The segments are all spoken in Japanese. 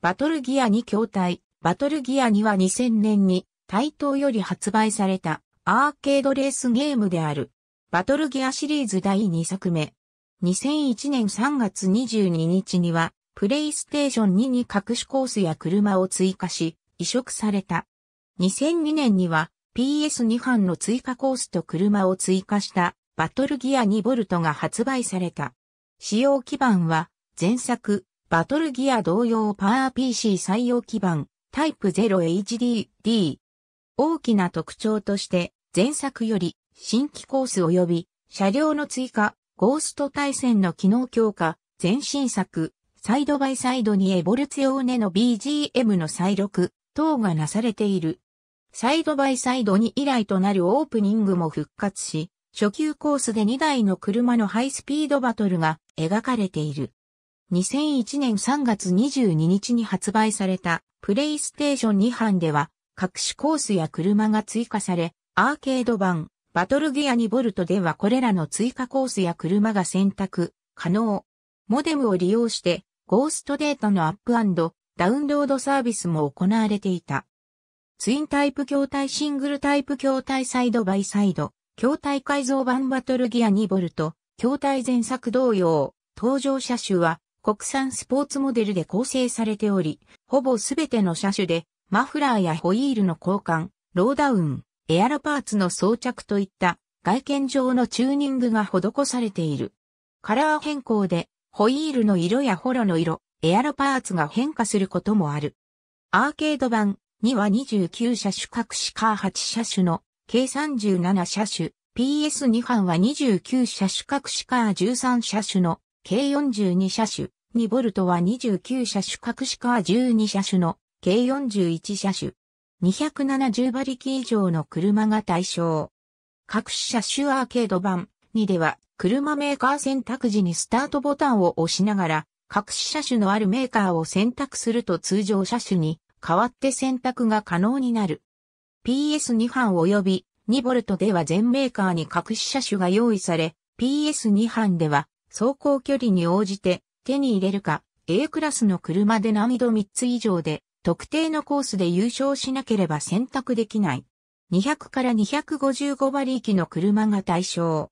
バトルギア2筐体。バトルギア2は2000年に対等より発売されたアーケードレースゲームである。バトルギアシリーズ第2作目。2001年3月22日には、プレイステーション2に隠しコースや車を追加し、移植された。2002年には PS2 版の追加コースと車を追加したバトルギア2ボルトが発売された。使用基盤は前作バトルギア同様パワー PC 採用基盤、タイプ 0HDD。大きな特徴として、前作より新規コース及び車両の追加、ゴースト対戦の機能強化、前進作、サイドバイサイドにエボルツヨーネの BGM の再録等がなされている。サイドバイサイドに以来となるオープニングも復活し、初級コースで2台の車のハイスピードバトルが描かれている。2001年3月22日に発売されたプレイステーション2版では各種コースや車が追加され、アーケード版バトルギア2ボルトではこれらの追加コースや車が選択可能。モデムを利用してゴーストデータのアップダウンロードサービスも行われていた。ツインタイプ筐体シングルタイプ筐体サイドバイサイド、筐体改造版バトルギア2ボルト、筐体前作同様、登場車種は国産スポーツモデルで構成されており、ほぼすべての車種で、マフラーやホイールの交換、ローダウン、エアロパーツの装着といった外見上のチューニングが施されている。カラー変更で、ホイールの色やホロの色、エアロパーツが変化することもある。アーケード版には29車種各シカー8車種の計37車種、PS2 版は29車種各シカー13車種の計42車種、2ボルトは29車種、隠しカー12車種の計41車種。270馬力以上の車が対象。各車種アーケード版2では、車メーカー選択時にスタートボタンを押しながら、各車種のあるメーカーを選択すると通常車種に代わって選択が可能になる。PS2 班及び 2V では全メーカーに各種車種が用意され、PS2 班では走行距離に応じて手に入れるか、A クラスの車で難易度3つ以上で、特定のコースで優勝しなければ選択できない。200から255馬力の車が対象。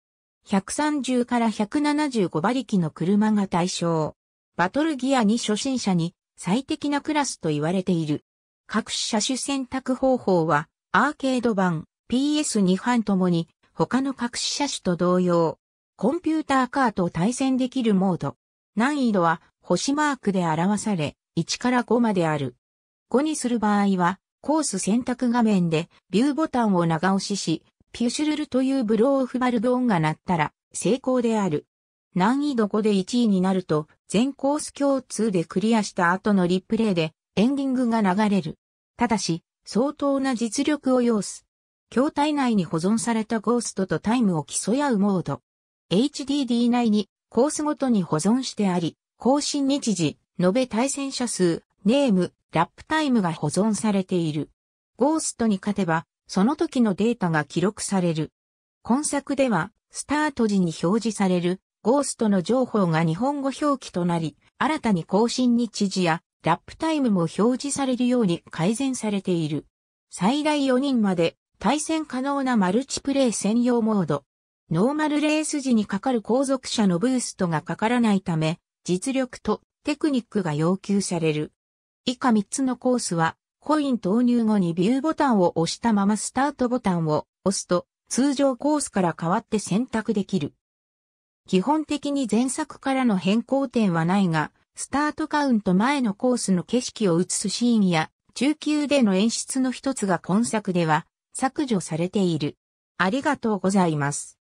130から175馬力の車が対象。バトルギアに初心者に最適なクラスと言われている。各車種選択方法は、アーケード版、PS2 版ともに、他の各種車種と同様、コンピューターカーと対戦できるモード。難易度は星マークで表され、1から5まである。5にする場合は、コース選択画面でビューボタンを長押しし、ピュシュルルというブローオフバルブ音が鳴ったら成功である。難易度5で1位になると、全コース共通でクリアした後のリプレイでエンディングが流れる。ただし、相当な実力を要す。筐体内に保存されたゴーストとタイムを競い合うモード。HDD 内にコースごとに保存してあり、更新日時、延べ対戦者数、ネーム、ラップタイムが保存されている。ゴーストに勝てば、その時のデータが記録される。今作では、スタート時に表示される、ゴーストの情報が日本語表記となり、新たに更新日時や、ラップタイムも表示されるように改善されている。最大4人まで、対戦可能なマルチプレイ専用モード、ノーマルレース時にかかる後続車のブーストがかからないため、実力とテクニックが要求される。以下3つのコースは、コイン投入後にビューボタンを押したままスタートボタンを押すと、通常コースから変わって選択できる。基本的に前作からの変更点はないが、スタートカウント前のコースの景色を映すシーンや、中級での演出の一つが今作では削除されている。ありがとうございます。